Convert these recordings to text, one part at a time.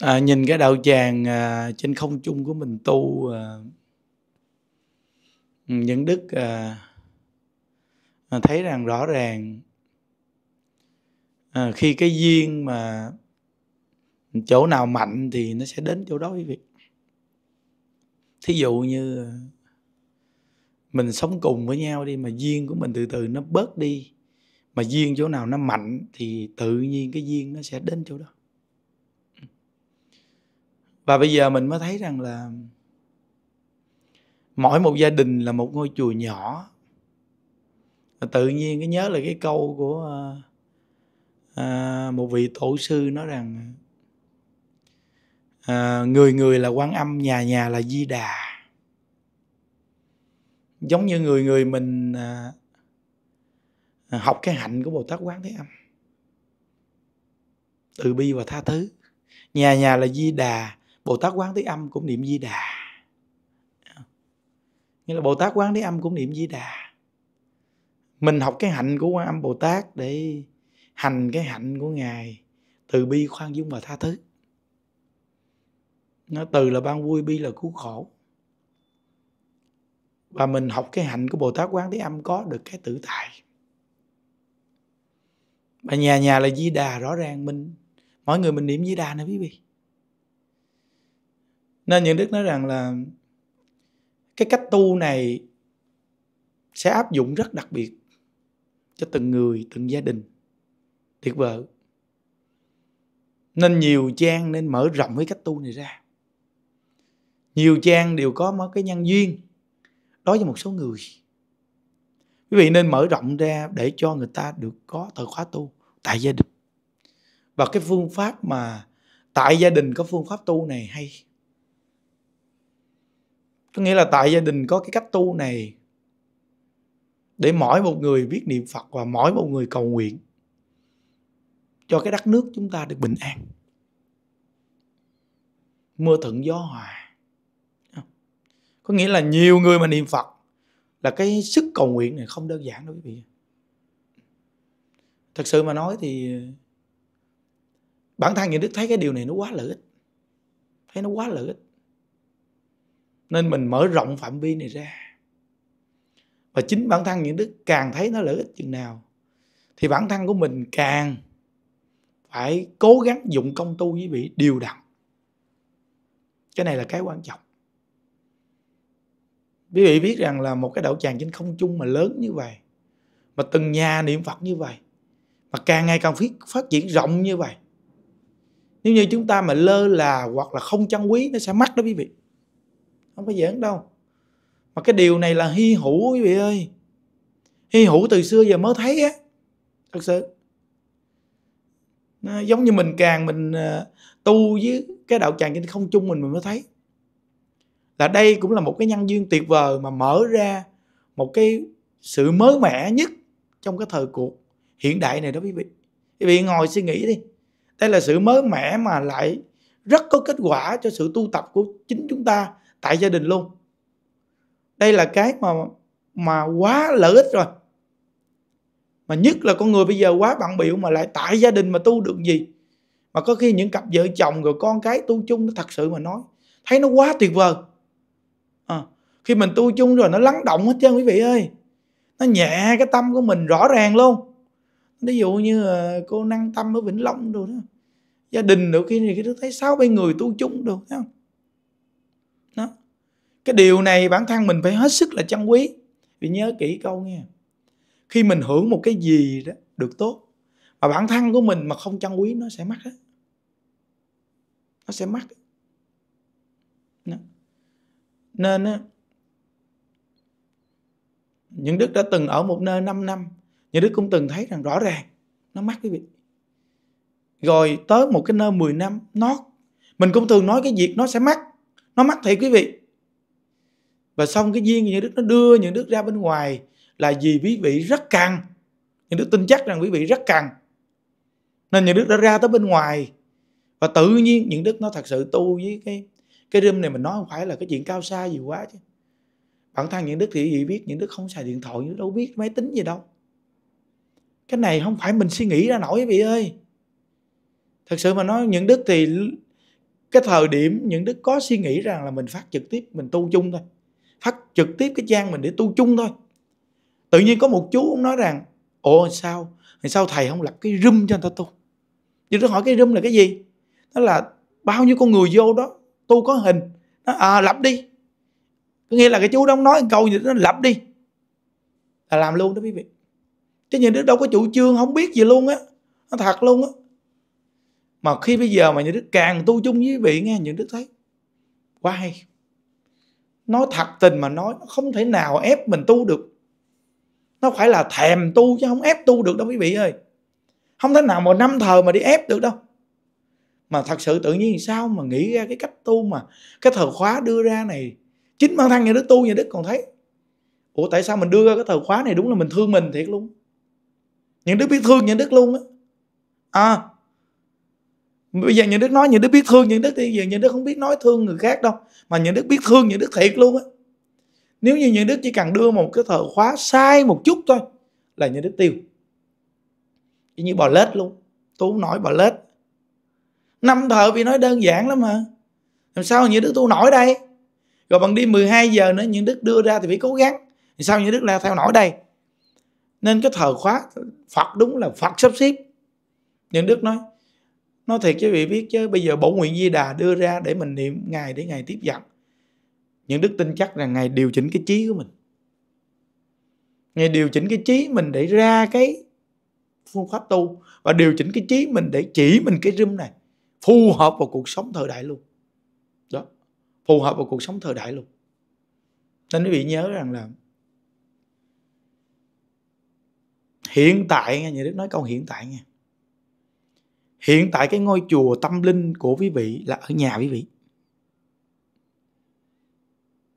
à, nhìn cái đạo tràng à, trên không trung của mình tu à, những đức à, à, thấy rằng rõ ràng à, khi cái duyên mà chỗ nào mạnh thì nó sẽ đến chỗ đó quý vị thí dụ như à, mình sống cùng với nhau đi mà duyên của mình từ từ nó bớt đi mà duyên chỗ nào nó mạnh thì tự nhiên cái duyên nó sẽ đến chỗ đó và bây giờ mình mới thấy rằng là mỗi một gia đình là một ngôi chùa nhỏ và tự nhiên cái nhớ là cái câu của à, một vị tổ sư nói rằng à, người người là quan âm nhà nhà là di đà giống như người người mình à, học cái hạnh của bồ tát quán thế âm từ bi và tha thứ nhà nhà là di đà Bồ Tát Quán Thế Âm cũng niệm Di Đà nghĩa là Bồ Tát Quán Thế Âm cũng niệm Di Đà mình học cái hạnh của Quan Âm Bồ Tát để hành cái hạnh của Ngài từ bi khoan dung và tha thứ nó từ là ban vui bi là cứu khổ và mình học cái hạnh của Bồ Tát Quán Thế Âm có được cái tự tại và nhà nhà là Di Đà rõ ràng mình mỗi người mình niệm Di Đà nè quý vị nên những đức nói rằng là cái cách tu này sẽ áp dụng rất đặc biệt cho từng người từng gia đình tuyệt vời nên nhiều trang nên mở rộng cái cách tu này ra nhiều trang đều có một cái nhân duyên đối với một số người quý vị nên mở rộng ra để cho người ta được có thời khóa tu tại gia đình và cái phương pháp mà tại gia đình có phương pháp tu này hay có nghĩa là tại gia đình có cái cách tu này để mỗi một người biết niệm phật và mỗi một người cầu nguyện cho cái đất nước chúng ta được bình an mưa thuận gió hòa có nghĩa là nhiều người mà niệm phật là cái sức cầu nguyện này không đơn giản đâu quý vị thật sự mà nói thì bản thân những đức thấy cái điều này nó quá lợi ích thấy nó quá lợi ích nên mình mở rộng phạm vi này ra và chính bản thân những đức càng thấy nó lợi ích chừng nào thì bản thân của mình càng phải cố gắng dụng công tu với vị điều đặn cái này là cái quan trọng quý vị biết rằng là một cái đạo tràng trên không chung mà lớn như vậy mà từng nhà niệm phật như vậy mà càng ngày càng phát, phát triển rộng như vậy nếu như chúng ta mà lơ là hoặc là không chân quý nó sẽ mắc đó quý vị không có giỡn đâu mà cái điều này là hy hữu quý vị ơi hy hữu từ xưa giờ mới thấy á thật sự nó giống như mình càng mình ờ, tu với cái đạo tràng trên không chung mình mình mới thấy là đây cũng là một cái nhân duyên tuyệt vời mà mở ra một cái sự mới mẻ nhất trong cái thời cuộc hiện đại này đó quý vị quý vị ngồi suy nghĩ đi đây là sự mới mẻ mà lại rất có kết quả cho sự tu tập của chính chúng ta tại gia đình luôn đây là cái mà mà quá lợi ích rồi mà nhất là con người bây giờ quá bận biểu mà lại tại gia đình mà tu được gì mà có khi những cặp vợ chồng rồi con cái tu chung nó thật sự mà nói thấy nó quá tuyệt vời à, khi mình tu chung rồi nó lắng động hết trơn quý vị ơi nó nhẹ cái tâm của mình rõ ràng luôn ví dụ như ờ, cô năng tâm ở vĩnh long rồi đó gia đình được khi thì thấy sáu bảy người tu chung được thấy không cái điều này bản thân mình phải hết sức là trân quý vì nhớ kỹ câu nghe khi mình hưởng một cái gì đó được tốt mà bản thân của mình mà không trân quý nó sẽ mất hết nó sẽ mất nên á những đức đã từng ở một nơi 5 năm những đức cũng từng thấy rằng rõ ràng nó mắc cái việc. rồi tới một cái nơi 10 năm nó mình cũng thường nói cái việc nó sẽ mắc nó mắc thiệt quý vị và xong cái duyên những đức nó đưa những đức ra bên ngoài là vì quý vị rất cần những đức tin chắc rằng quý vị rất cần nên những đức đã ra tới bên ngoài và tự nhiên những đức nó thật sự tu với cái cái room này mình nói không phải là cái chuyện cao xa gì quá chứ bản thân những đức thì gì biết những đức không xài điện thoại những đâu biết máy tính gì đâu cái này không phải mình suy nghĩ ra nổi vị ơi thật sự mà nói những đức thì cái thời điểm những đức có suy nghĩ rằng là mình phát trực tiếp mình tu chung thôi phát trực tiếp cái trang mình để tu chung thôi tự nhiên có một chú ông nói rằng ồ sao sao thầy không lập cái room cho người ta tu chứ tôi hỏi cái room là cái gì nó là bao nhiêu con người vô đó tu có hình nó à lập đi có nghĩa là cái chú đó nói câu gì đó lập đi là làm luôn đó quý vị chứ nhà đứa đâu có chủ trương không biết gì luôn á nó thật luôn á mà khi bây giờ mà những đứa càng tu chung với quý vị nghe những đứa thấy quá hay nói thật tình mà nói không thể nào ép mình tu được nó phải là thèm tu chứ không ép tu được đâu quý vị ơi không thể nào mà năm thờ mà đi ép được đâu mà thật sự tự nhiên sao mà nghĩ ra cái cách tu mà cái thờ khóa đưa ra này chính bản thân nhà đức tu nhà đức còn thấy ủa tại sao mình đưa ra cái thờ khóa này đúng là mình thương mình thiệt luôn những đức biết thương những đức luôn á à bây giờ những đức nói những đức biết thương những đức thì giờ những đức không biết nói thương người khác đâu mà những đức biết thương những đức thiệt luôn á nếu như những đức chỉ cần đưa một cái thờ khóa sai một chút thôi là những đức tiêu chỉ như bò lết luôn tôi không nổi bò lết năm thợ vì nói đơn giản lắm hả làm sao những đức tu nổi đây rồi bằng đi 12 giờ nữa những đức đưa ra thì phải cố gắng thì sao những đức là theo nổi đây nên cái thờ khóa phật đúng là phật sắp xếp những đức nói nói thiệt chứ vị biết chứ bây giờ bổ nguyện di đà đưa ra để mình niệm ngài để ngài tiếp dẫn những đức tin chắc rằng ngài điều chỉnh cái trí của mình ngài điều chỉnh cái trí mình để ra cái phương pháp tu và điều chỉnh cái trí mình để chỉ mình cái râm này phù hợp vào cuộc sống thời đại luôn đó phù hợp vào cuộc sống thời đại luôn nên quý vị nhớ rằng là hiện tại nghe nhà đức nói câu hiện tại nghe hiện tại cái ngôi chùa tâm linh của quý vị là ở nhà quý vị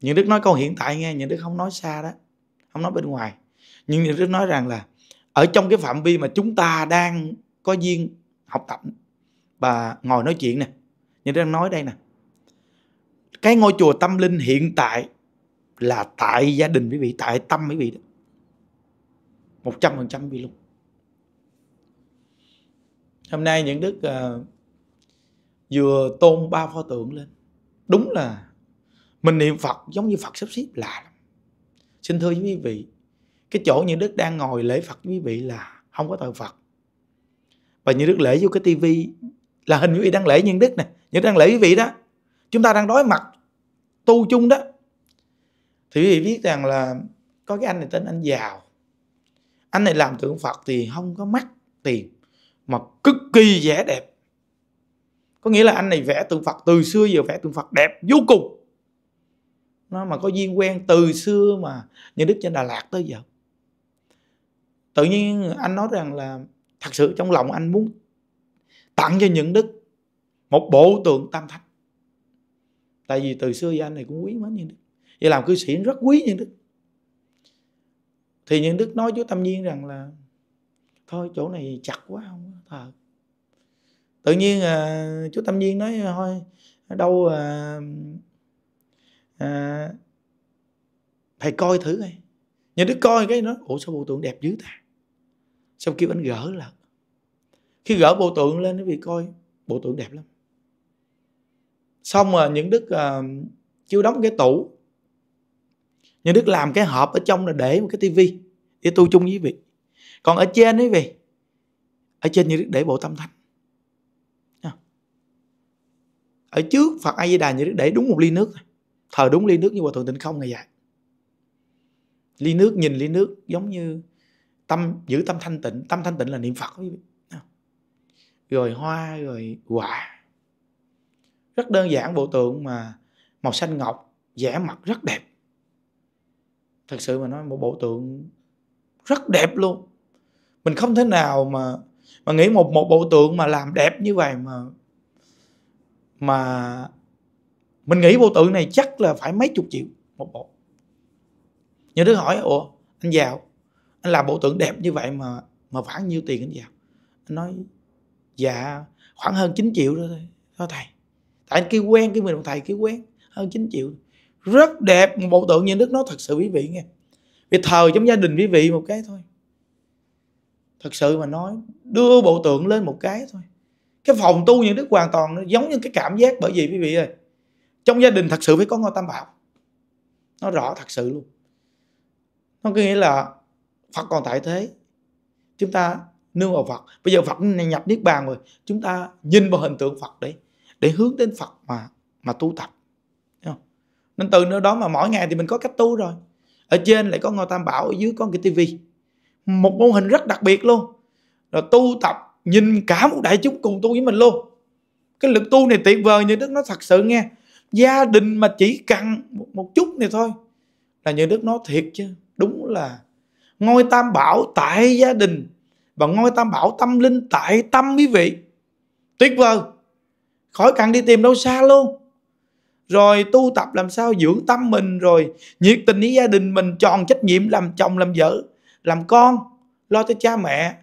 những đức nói câu hiện tại nghe những đức không nói xa đó không nói bên ngoài nhưng những đức nói rằng là ở trong cái phạm vi mà chúng ta đang có duyên học tập và ngồi nói chuyện nè những đức đang nói đây nè cái ngôi chùa tâm linh hiện tại là tại gia đình quý vị tại tâm quý vị đó một trăm phần trăm quý vị luôn hôm nay những đức uh, vừa tôn ba pho tượng lên đúng là mình niệm phật giống như phật sắp xếp lạ lắm xin thưa quý vị cái chỗ những đức đang ngồi lễ phật quý vị là không có thờ phật và những đức lễ vô cái tivi là hình quý vị đang lễ nhân đức nè như đang lễ quý vị đó chúng ta đang đối mặt tu chung đó thì quý vị biết rằng là có cái anh này tên anh giàu anh này làm tượng phật thì không có mắc tiền mà cực kỳ vẻ đẹp có nghĩa là anh này vẽ tượng phật từ xưa giờ vẽ tượng phật đẹp vô cùng nó mà có duyên quen từ xưa mà nhà đức trên đà lạt tới giờ tự nhiên anh nói rằng là thật sự trong lòng anh muốn tặng cho những đức một bộ tượng tam thánh tại vì từ xưa giờ anh này cũng quý mến nhân đức vậy làm cư sĩ rất quý nhân đức thì những đức nói với tâm nhiên rằng là thôi chỗ này chặt quá không thờ tự nhiên à, chú tâm nhiên nói thôi đâu à, à, thầy coi thử coi nhà đức coi cái nó ủa sao bộ tượng đẹp dữ ta xong kêu anh gỡ là khi gỡ bộ tượng lên nó vì coi bộ tượng đẹp lắm xong rồi những đức à, chiêu đóng cái tủ những đức làm cái hộp ở trong là để một cái tivi để tu chung với vị còn ở trên ấy vì ở trên như đức để bộ tâm thanh ở trước phật a di đà như đức để đúng một ly nước thờ đúng ly nước như hòa thượng tịnh không ngày dạy ly nước nhìn ly nước giống như tâm giữ tâm thanh tịnh tâm thanh tịnh là niệm phật rồi hoa rồi quả rất đơn giản bộ tượng mà màu xanh ngọc vẽ mặt rất đẹp thật sự mà nói một bộ tượng rất đẹp luôn mình không thể nào mà mà nghĩ một một bộ tượng mà làm đẹp như vậy mà mà mình nghĩ bộ tượng này chắc là phải mấy chục triệu một bộ nhiều đứa hỏi ủa anh giàu anh làm bộ tượng đẹp như vậy mà mà khoảng nhiêu tiền anh giàu anh nói dạ khoảng hơn 9 triệu đó thôi đó thầy tại anh kêu quen cái mình thầy kêu quen hơn 9 triệu rất đẹp một bộ tượng như nước nó thật sự quý vị nghe vì thờ trong gia đình quý vị một cái thôi thật sự mà nói đưa bộ tượng lên một cái thôi cái phòng tu những đức hoàn toàn nó giống như cái cảm giác bởi vì quý vị ơi trong gia đình thật sự phải có ngôi tam bảo nó rõ thật sự luôn nó có nghĩa là phật còn tại thế chúng ta nương vào phật bây giờ phật này nhập niết bàn rồi chúng ta nhìn vào hình tượng phật đấy để hướng đến phật mà mà tu tập nên từ nơi đó mà mỗi ngày thì mình có cách tu rồi ở trên lại có ngôi tam bảo ở dưới có cái tivi một mô hình rất đặc biệt luôn là tu tập nhìn cả một đại chúng cùng tu với mình luôn cái lực tu này tuyệt vời như đức nó thật sự nghe gia đình mà chỉ cần một, một chút này thôi là như đức nó thiệt chứ đúng là ngôi tam bảo tại gia đình và ngôi tam bảo tâm linh tại tâm quý vị tuyệt vời khỏi cần đi tìm đâu xa luôn rồi tu tập làm sao dưỡng tâm mình rồi nhiệt tình với gia đình mình tròn trách nhiệm làm chồng làm vợ làm con lo cho cha mẹ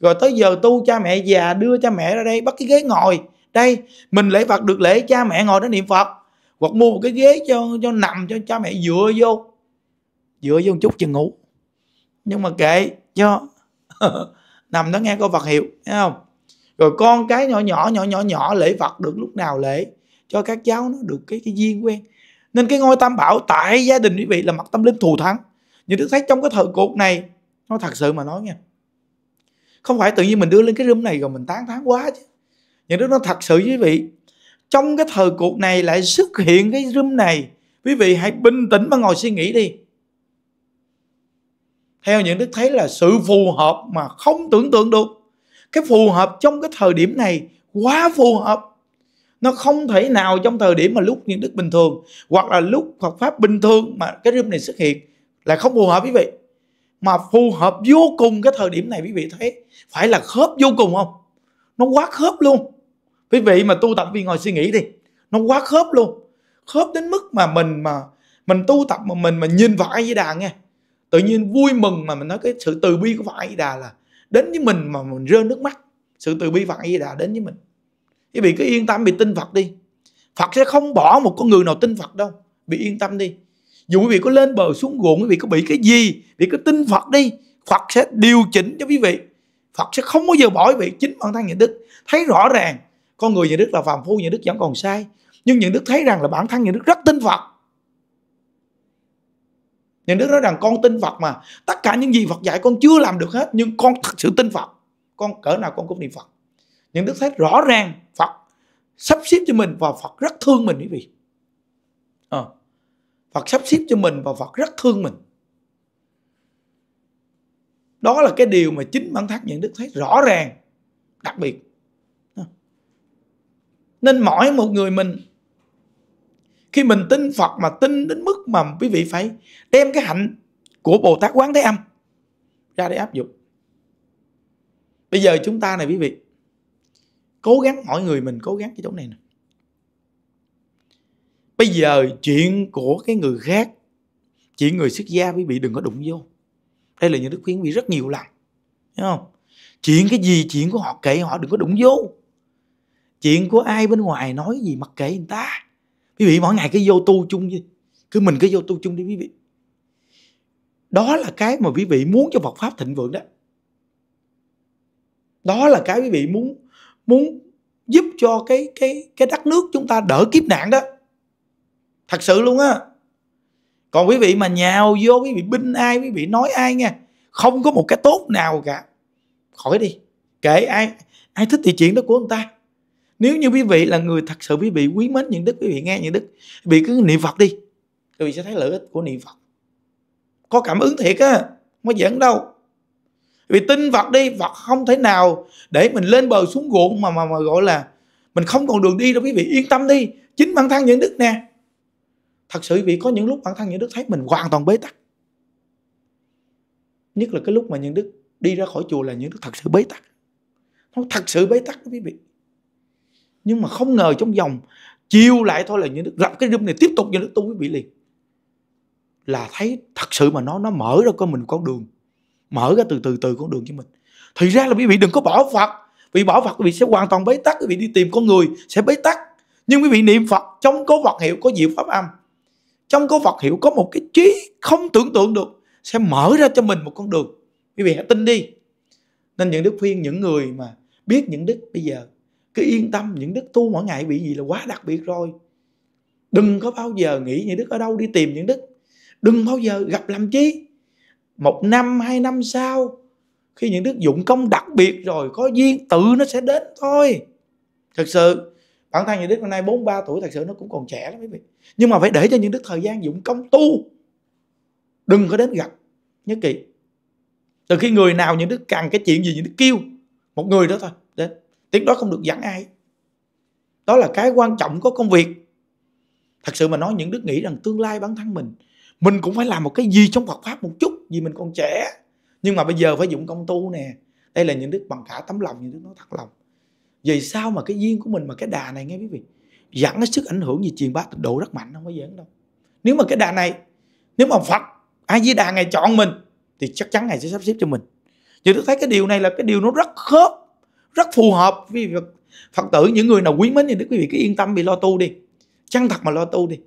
rồi tới giờ tu cha mẹ già đưa cha mẹ ra đây bắt cái ghế ngồi đây mình lễ phật được lễ cha mẹ ngồi đó niệm phật hoặc mua một cái ghế cho cho nằm cho cha mẹ dựa vô dựa vô một chút chừng ngủ nhưng mà kệ cho nằm đó nghe câu phật hiệu thấy không rồi con cái nhỏ nhỏ nhỏ nhỏ nhỏ lễ phật được lúc nào lễ cho các cháu nó được cái cái duyên quen nên cái ngôi tam bảo tại gia đình quý vị là mặt tâm linh thù thắng nhưng đức thấy trong cái thời cuộc này nó thật sự mà nói nha không phải tự nhiên mình đưa lên cái room này rồi mình tán thán quá chứ những đức nó thật sự quý vị trong cái thời cuộc này lại xuất hiện cái room này quý vị hãy bình tĩnh mà ngồi suy nghĩ đi theo những đức thấy là sự phù hợp mà không tưởng tượng được cái phù hợp trong cái thời điểm này quá phù hợp nó không thể nào trong thời điểm mà lúc những đức bình thường hoặc là lúc Phật pháp bình thường mà cái room này xuất hiện là không phù hợp quý vị mà phù hợp vô cùng cái thời điểm này quý vị thấy phải là khớp vô cùng không nó quá khớp luôn quý vị mà tu tập vì ngồi suy nghĩ đi nó quá khớp luôn khớp đến mức mà mình mà mình tu tập mà mình mà nhìn vào ai với đà nghe tự nhiên vui mừng mà mình nói cái sự từ bi của phật ai đà là đến với mình mà mình rơi nước mắt sự từ bi phật ai đà đến với mình quý vị cứ yên tâm bị tin phật đi phật sẽ không bỏ một con người nào tin phật đâu bị yên tâm đi dù quý vị có lên bờ xuống ruộng quý vị có bị cái gì vì cứ tin phật đi phật sẽ điều chỉnh cho quý vị phật sẽ không bao giờ bỏ quý vị chính bản thân nhà đức thấy rõ ràng con người nhà đức là phàm phu nhà đức vẫn còn sai nhưng những đức thấy rằng là bản thân những đức rất tin phật những đức nói rằng con tin phật mà tất cả những gì phật dạy con chưa làm được hết nhưng con thật sự tin phật con cỡ nào con cũng niệm phật những đức thấy rõ ràng phật sắp xếp cho mình và phật rất thương mình quý vị à. Phật sắp xếp cho mình và Phật rất thương mình đó là cái điều mà chính bản Thác nhận đức thấy rõ ràng đặc biệt nên mỗi một người mình khi mình tin Phật mà tin đến mức mà quý vị phải đem cái hạnh của Bồ Tát Quán Thế Âm ra để áp dụng. Bây giờ chúng ta này quý vị, cố gắng mọi người mình cố gắng cái chỗ này nè bây giờ chuyện của cái người khác chuyện người xuất gia quý vị đừng có đụng vô đây là những đức khuyến quý vị rất nhiều lần hiểu không chuyện cái gì chuyện của họ kệ họ đừng có đụng vô chuyện của ai bên ngoài nói gì mặc kệ người ta quý vị mỗi ngày cứ vô tu chung đi cứ mình cứ vô tu chung đi quý vị đó là cái mà quý vị muốn cho Phật pháp thịnh vượng đó đó là cái quý vị muốn muốn giúp cho cái cái cái đất nước chúng ta đỡ kiếp nạn đó thật sự luôn á còn quý vị mà nhào vô quý vị binh ai quý vị nói ai nha không có một cái tốt nào cả khỏi đi kể ai ai thích thì chuyện đó của người ta nếu như quý vị là người thật sự quý vị quý mến những đức quý vị nghe những đức quý vị cứ niệm phật đi quý vị sẽ thấy lợi ích của niệm phật có cảm ứng thiệt á không có giỡn đâu vì tin Phật đi Phật không thể nào để mình lên bờ xuống ruộng mà mà mà gọi là mình không còn đường đi đâu quý vị yên tâm đi chính bản thân những đức nè thật sự vì có những lúc bản thân những đức thấy mình hoàn toàn bế tắc nhất là cái lúc mà những đức đi ra khỏi chùa là những đức thật sự bế tắc nó thật sự bế tắc quý vị nhưng mà không ngờ trong vòng chiêu lại thôi là những đức gặp cái room này tiếp tục những đức tu quý vị liền là thấy thật sự mà nó nó mở ra cho mình con đường mở ra từ từ từ con đường cho mình thì ra là quý vị đừng có bỏ phật vì bỏ phật quý vị sẽ hoàn toàn bế tắc quý vị đi tìm con người sẽ bế tắc nhưng quý vị niệm phật trong có vật hiệu có diệu pháp âm trong câu Phật hiểu có một cái trí không tưởng tượng được sẽ mở ra cho mình một con đường quý vị hãy tin đi nên những đức khuyên những người mà biết những đức bây giờ cứ yên tâm những đức tu mỗi ngày bị gì là quá đặc biệt rồi đừng có bao giờ nghĩ những đức ở đâu đi tìm những đức đừng bao giờ gặp làm chi một năm hai năm sau khi những đức dụng công đặc biệt rồi có duyên tự nó sẽ đến thôi thật sự bản thân những đức hôm nay 43 tuổi thật sự nó cũng còn trẻ lắm quý vị nhưng mà phải để cho những đức thời gian dụng công tu đừng có đến gặp nhất kỳ từ khi người nào những đức cần cái chuyện gì những đức kêu một người đó thôi đến tiếng đó không được dẫn ai đó là cái quan trọng của công việc thật sự mà nói những đức nghĩ rằng tương lai bản thân mình mình cũng phải làm một cái gì trong Phật pháp một chút vì mình còn trẻ nhưng mà bây giờ phải dụng công tu nè đây là những đức bằng cả tấm lòng những đức nói thật lòng vì sao mà cái duyên của mình mà cái đà này nghe quý vị dẫn cái sức ảnh hưởng gì truyền bá tịnh độ rất mạnh không có giỡn đâu nếu mà cái đà này nếu mà phật ai với đà ngài chọn mình thì chắc chắn ngài sẽ sắp xếp cho mình nhưng tôi thấy cái điều này là cái điều nó rất khớp rất phù hợp với việc phật tử những người nào quý mến thì đức quý vị cứ yên tâm bị lo tu đi chân thật mà lo tu đi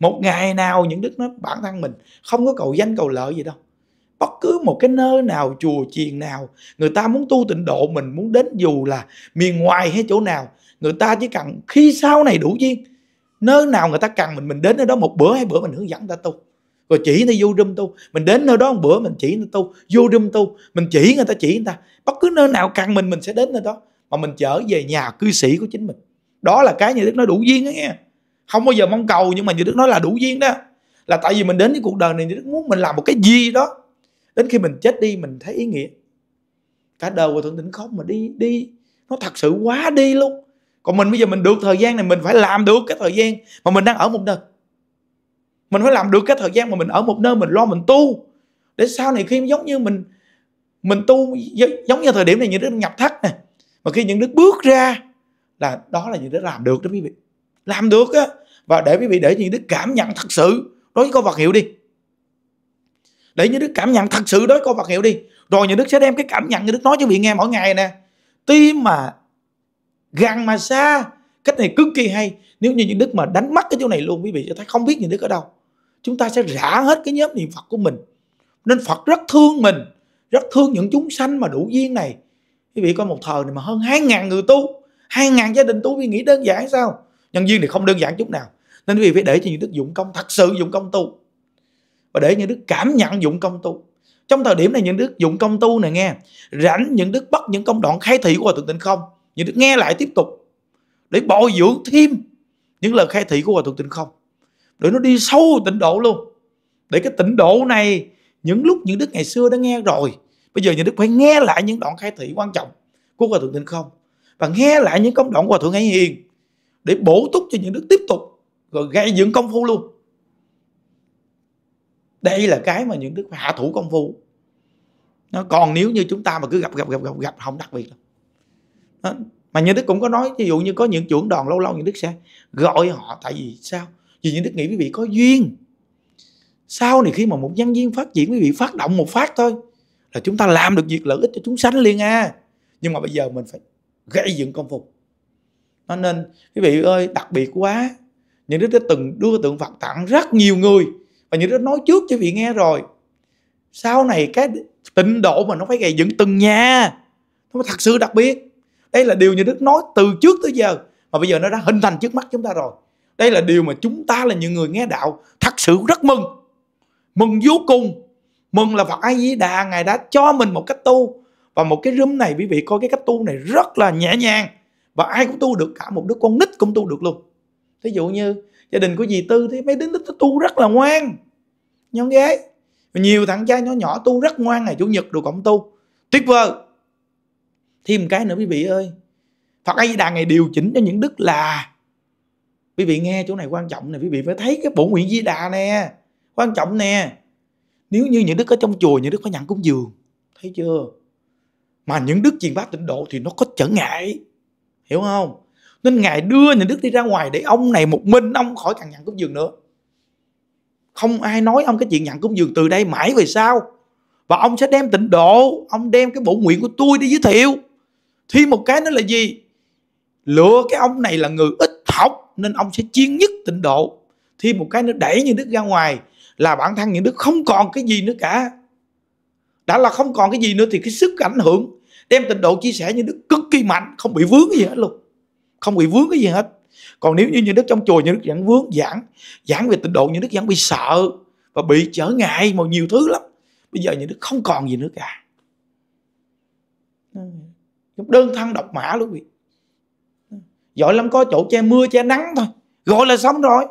một ngày nào những đức nó bản thân mình không có cầu danh cầu lợi gì đâu cứ một cái nơi nào chùa chiền nào người ta muốn tu tịnh độ mình muốn đến dù là miền ngoài hay chỗ nào người ta chỉ cần khi sau này đủ duyên nơi nào người ta cần mình mình đến nơi đó một bữa hai bữa mình hướng dẫn người ta tu rồi chỉ người ta vô râm tu mình đến nơi đó một bữa mình chỉ người ta tu vô râm tu mình chỉ người ta chỉ người ta bất cứ nơi nào cần mình mình sẽ đến nơi đó mà mình trở về nhà cư sĩ của chính mình đó là cái như đức nói đủ duyên đó nghe không bao giờ mong cầu nhưng mà như đức nói là đủ duyên đó là tại vì mình đến với cuộc đời này như đức muốn mình làm một cái gì đó đến khi mình chết đi mình thấy ý nghĩa cả đời của thượng đỉnh không mà đi đi nó thật sự quá đi luôn còn mình bây giờ mình được thời gian này mình phải làm được cái thời gian mà mình đang ở một nơi mình phải làm được cái thời gian mà mình ở một nơi mình lo mình tu để sau này khi giống như mình mình tu giống như thời điểm này những đứa nhập thất này mà khi những đứa bước ra là đó là những đứa làm được đó quý vị làm được á và để quý vị để những đứa cảm nhận thật sự đối với con vật hiệu đi để như đức cảm nhận thật sự đối câu Phật hiệu đi rồi nhà đức sẽ đem cái cảm nhận như đức nói cho vị nghe mỗi ngày nè tim mà gần mà xa cách này cực kỳ hay nếu như những đức mà đánh mất cái chỗ này luôn quý vị sẽ thấy không biết những đức ở đâu chúng ta sẽ rã hết cái nhóm niệm phật của mình nên phật rất thương mình rất thương những chúng sanh mà đủ duyên này quý vị có một thời này mà hơn hai ngàn người tu hai ngàn gia đình tu quý nghĩ đơn giản sao nhân duyên thì không đơn giản chút nào nên quý vị phải để cho những đức dụng công thật sự dụng công tu và để những đức cảm nhận dụng công tu trong thời điểm này những đức dụng công tu này nghe rảnh những đức bắt những công đoạn khai thị của hòa thượng tịnh không những đức nghe lại tiếp tục để bồi dưỡng thêm những lời khai thị của hòa thượng tịnh không để nó đi sâu tịnh độ luôn để cái tịnh độ này những lúc những đức ngày xưa đã nghe rồi bây giờ những đức phải nghe lại những đoạn khai thị quan trọng của hòa thượng tịnh không và nghe lại những công đoạn của hòa thượng hải hiền để bổ túc cho những đức tiếp tục rồi gây dựng công phu luôn đây là cái mà những đức phải hạ thủ công phu nó còn nếu như chúng ta mà cứ gặp gặp gặp gặp gặp không đặc biệt đâu đó. mà những đức cũng có nói ví dụ như có những trưởng đoàn lâu lâu những đức sẽ gọi họ tại vì sao vì những đức nghĩ quý vị có duyên sau này khi mà một nhân viên phát triển quý vị phát động một phát thôi là chúng ta làm được việc lợi ích cho chúng sanh liền à nhưng mà bây giờ mình phải gây dựng công phu nó nên quý vị ơi đặc biệt quá những đức đã từng đưa tượng Phật tặng rất nhiều người và như đó nói trước cho vị nghe rồi sau này cái tịnh độ mà nó phải gây dựng từng nhà nó thật sự đặc biệt đây là điều như đức nói từ trước tới giờ mà bây giờ nó đã hình thành trước mắt chúng ta rồi đây là điều mà chúng ta là những người nghe đạo thật sự rất mừng mừng vô cùng mừng là phật a di đà ngài đã cho mình một cách tu và một cái room này quý vị coi cái cách tu này rất là nhẹ nhàng và ai cũng tu được cả một đứa con nít cũng tu được luôn ví dụ như gia đình của dì tư thì mấy đứa nó tu rất là ngoan nhóm gái nhiều thằng trai nhỏ nhỏ tu rất ngoan ngày chủ nhật đồ cộng tu tuyệt vời thêm một cái nữa quý vị ơi phật a di đà ngày điều chỉnh cho những đức là quý vị nghe chỗ này quan trọng nè quý vị phải thấy cái bổ nguyện di đà nè quan trọng nè nếu như những đức ở trong chùa những đức có nhận cúng dường thấy chưa mà những đức truyền pháp tịnh độ thì nó có trở ngại hiểu không nên ngài đưa nhà Đức đi ra ngoài để ông này một mình ông khỏi cần nhận cúng dường nữa không ai nói ông cái chuyện nhận cúng dường từ đây mãi về sau và ông sẽ đem tịnh độ ông đem cái bổ nguyện của tôi đi giới thiệu thêm một cái nữa là gì lựa cái ông này là người ít học nên ông sẽ chiên nhất tịnh độ thêm một cái nữa đẩy như đức ra ngoài là bản thân những đức không còn cái gì nữa cả đã là không còn cái gì nữa thì cái sức ảnh hưởng đem tịnh độ chia sẻ như đức cực kỳ mạnh không bị vướng gì hết luôn không bị vướng cái gì hết còn nếu như những đức trong chùa những đức giảng vướng giảng giảng về tịnh độ những đức giảng bị sợ và bị trở ngại mà nhiều thứ lắm bây giờ những đức không còn gì nữa cả đơn thân độc mã luôn quý giỏi lắm có chỗ che mưa che nắng thôi gọi là sống rồi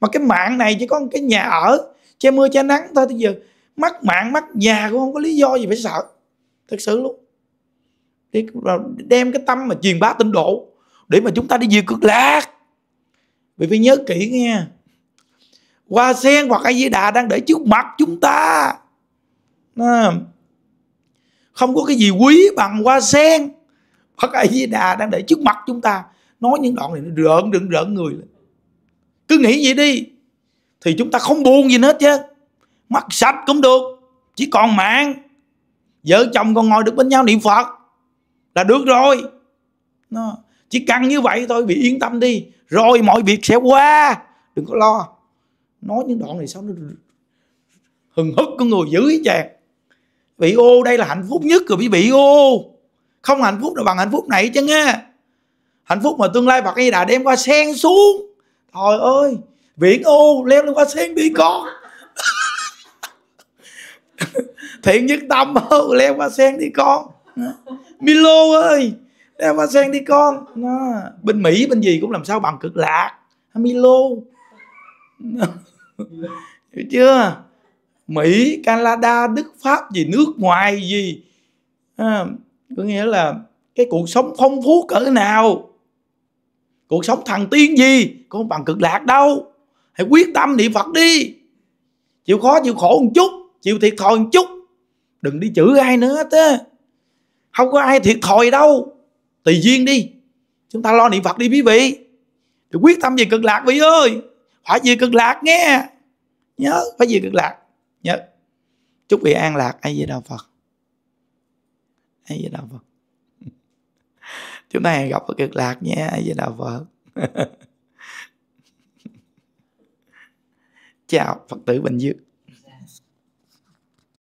mà cái mạng này chỉ có một cái nhà ở che mưa che nắng thôi bây giờ mắc mạng mắc nhà cũng không có lý do gì phải sợ thật sự luôn đem cái tâm mà truyền bá tinh độ để mà chúng ta đi diệt cực lạc bởi vì nhớ kỹ nghe hoa sen hoặc ai di đà đang để trước mặt chúng ta à, không có cái gì quý bằng hoa sen hoặc ai di đà đang để trước mặt chúng ta nói những đoạn này nó rợn rợn rợn người cứ nghĩ vậy đi thì chúng ta không buồn gì hết chứ mắt sạch cũng được chỉ còn mạng vợ chồng còn ngồi được bên nhau niệm phật là được rồi nó chỉ cần như vậy thôi bị yên tâm đi rồi mọi việc sẽ qua đừng có lo nói những đoạn này sao nó hừng hức con người dữ chàng bị ô đây là hạnh phúc nhất rồi bị bị ô không hạnh phúc nào bằng hạnh phúc này chứ nghe hạnh phúc mà tương lai bạc y đà đem qua sen xuống trời ơi biển ô leo lên qua sen đi con thiện nhất tâm leo qua sen đi con milo ơi để mà sang đi con nó bên mỹ bên gì cũng làm sao bằng cực lạc amilo hiểu chưa mỹ canada đức pháp gì nước ngoài gì à, có nghĩa là cái cuộc sống phong phú cỡ nào cuộc sống thần tiên gì cũng bằng cực lạc đâu hãy quyết tâm niệm phật đi chịu khó chịu khổ một chút chịu thiệt thòi một chút đừng đi chữ ai nữa thế không có ai thiệt thòi đâu tùy duyên đi chúng ta lo niệm phật đi quý vị thì quyết tâm về cực lạc vị ơi phải về cực lạc nghe nhớ phải về cực lạc nhớ chúc vị an lạc ai về đạo phật ai về đạo phật chúng ta hẹn gặp ở cực lạc nhé ai về đạo phật chào phật tử bình dương